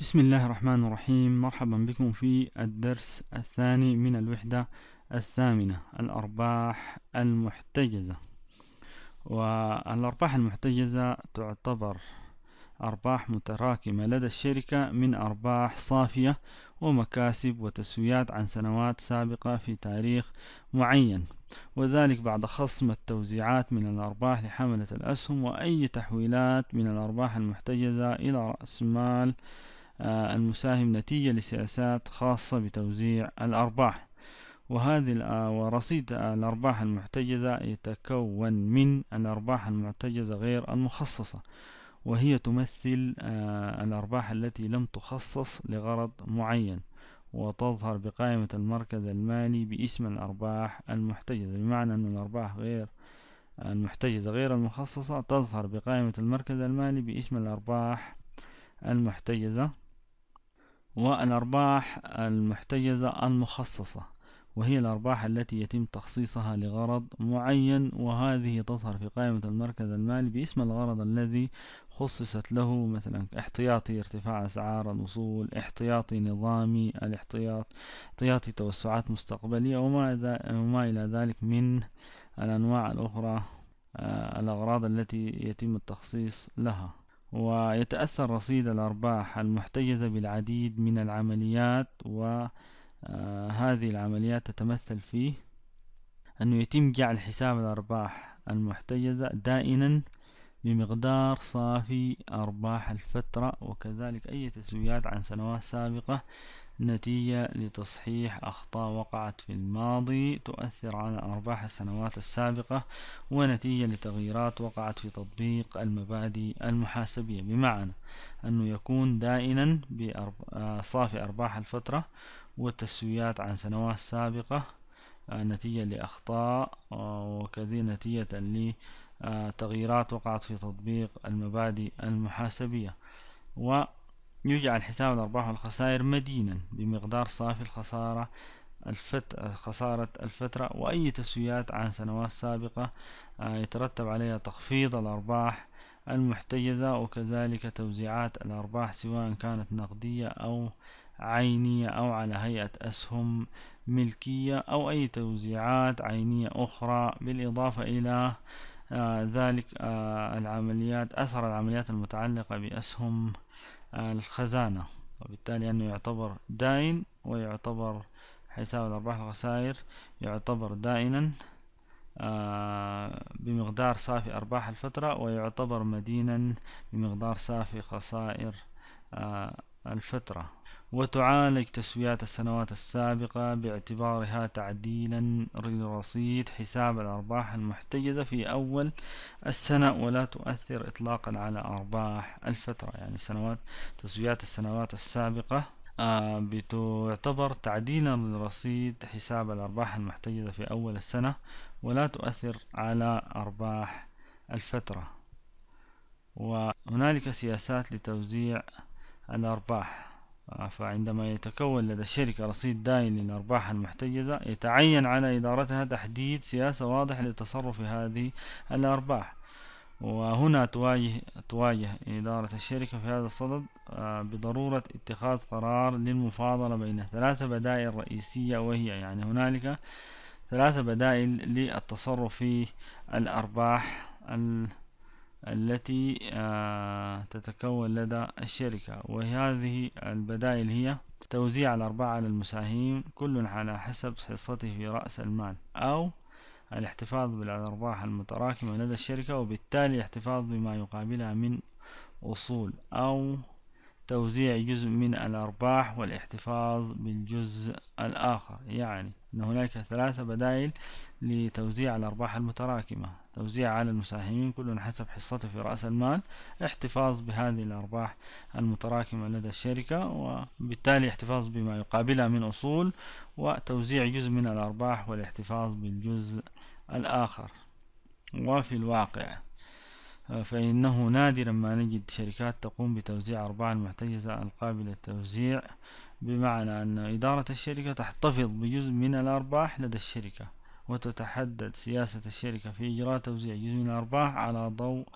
بسم الله الرحمن الرحيم مرحبا بكم في الدرس الثاني من الوحدة الثامنة الأرباح المحتجزة والأرباح المحتجزة تعتبر أرباح متراكمة لدى الشركة من أرباح صافية ومكاسب وتسويات عن سنوات سابقة في تاريخ معين وذلك بعد خصم التوزيعات من الأرباح لحملة الأسهم وأي تحويلات من الأرباح المحتجزة إلى رأس مال آه، المساهم نتيجة لسياسات خاصة بتوزيع الأرباح وهذه آه، ورصيد الأرباح المحتجزة يتكون من الأرباح المحتجزة غير المخصصة وهي تمثل آه، الأرباح التي لم تخصص لغرض معين وتظهر بقائمة المركز المالي باسم الأرباح المحتجزة بمعنى أن الأرباح غير المحتجزة غير المخصصة تظهر بقائمة المركز المالي باسم الأرباح المحتجزة والأرباح المحتجزة المخصصة وهي الأرباح التي يتم تخصيصها لغرض معين وهذه تظهر في قائمة المركز المالي باسم الغرض الذي خصصت له مثلا احتياطي ارتفاع أسعار الوصول احتياطي نظامي الاحتياط احتياطي توسعات مستقبلية وما, وما إلى ذلك من الأنواع الأخرى آه، الأغراض التي يتم التخصيص لها ويتأثر رصيد الأرباح المحتجزة بالعديد من العمليات وهذه آه، العمليات تتمثل في أنه يتم جعل حساب الأرباح المحتجزة دائما بمقدار صافي أرباح الفترة وكذلك أي تسويات عن سنوات سابقة نتيجة لتصحيح أخطاء وقعت في الماضي تؤثر على أرباح السنوات السابقة ونتيجة لتغييرات وقعت في تطبيق المبادئ المحاسبية بمعنى أنه يكون دائما بصافي آه، أرباح الفترة والتسويات عن سنوات سابقة آه، نتيجة لأخطاء آه، وكذلك نتيجة لتغييرات وقعت في تطبيق المبادئ المحاسبية و يجعل حساب الأرباح والخسائر مدينا بمقدار صافي الخسارة الفترة خسارة الفترة وأي تسويات عن سنوات سابقة آه، يترتب عليها تخفيض الأرباح المحتجزة وكذلك توزيعات الأرباح سواء كانت نقدية أو عينية أو على هيئة أسهم ملكية أو أي توزيعات عينية أخرى بالإضافة إلى آه، ذلك آه، العمليات أثر العمليات المتعلقة بأسهم آه، الخزانة وبالتالي أنه يعتبر دائن ويعتبر حساب الأرباح الخسائر يعتبر دائنا بمقدار صافي أرباح الفترة ويعتبر مدينا بمقدار صافي خسائر الفترة وتعالج تسويات السنوات السابقة باعتبارها تعديلا لرصيد حساب الأرباح المحتجزة في أول السنة ولا تؤثر إطلاقا على أرباح الفترة يعني سنوات تسويات السنوات السابقة آه، بتعتبر تعديلا لرصيد حساب الأرباح المحتجزة في أول السنة ولا تؤثر على أرباح الفترة وهنالك سياسات لتوزيع الأرباح آه، فعندما يتكون لدى الشركة رصيد دائن للأرباح المحتجزة يتعين على إدارتها تحديد سياسة واضحة لتصرف هذه الأرباح وهنا تواجه, تواجه إدارة الشركة في هذا الصدد آه، بضرورة اتخاذ قرار للمفاضلة بين ثلاثة بدائل رئيسية وهي يعني هنالك ثلاثة بدائل للتصرف في الأرباح المحتجزة التي آه، تتكون لدى الشركة وهذه البدائل هي توزيع الأرباح على المساهمين كل على حسب حصته في رأس المال أو الاحتفاظ بالأرباح المتراكمة لدى الشركة وبالتالي الاحتفاظ بما يقابلها من أصول أو توزيع جزء من الأرباح والاحتفاظ بالجزء الآخر يعني أن هناك ثلاثة بدائل لتوزيع الأرباح المتراكمة توزيع على المساهمين كل حسب حصته في رأس المال احتفاظ بهذه الأرباح المتراكمة لدى الشركة وبالتالي احتفاظ بما يقابلها من أصول وتوزيع جزء من الأرباح والاحتفاظ بالجزء الآخر وفي الواقع فإنه نادرا ما نجد شركات تقوم بتوزيع أرباح المحتجزة القابلة للتوزيع بمعنى أن إدارة الشركة تحتفظ بجزء من الأرباح لدى الشركة وتتحدد سياسة الشركة في إجراء توزيع جزء من الأرباح على ضوء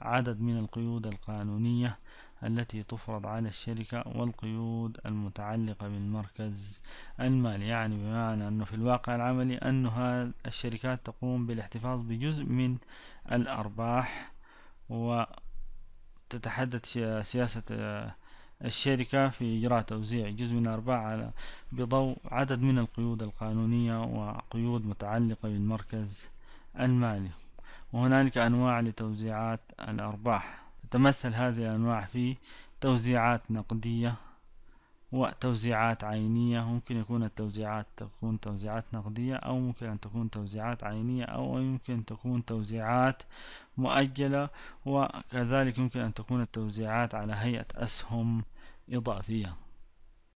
عدد من القيود القانونية التي تفرض على الشركة والقيود المتعلقة بالمركز المالي يعني بمعنى أنه في الواقع العملي أنها الشركات تقوم بالاحتفاظ بجزء من الأرباح وتتحدث سياسة آه، الشركة في إجراء توزيع جزء من على بضوء عدد من القيود القانونية وقيود متعلقة بالمركز المالي وهنالك أنواع لتوزيعات الأرباح تتمثل هذه الأنواع في توزيعات نقدية وتوزيعات عينية ممكن يكون التوزيعات تكون توزيعات نقدية أو ممكن أن تكون توزيعات عينية أو يمكن تكون توزيعات مؤجلة وكذلك يمكن أن تكون التوزيعات على هيئة أسهم إضافية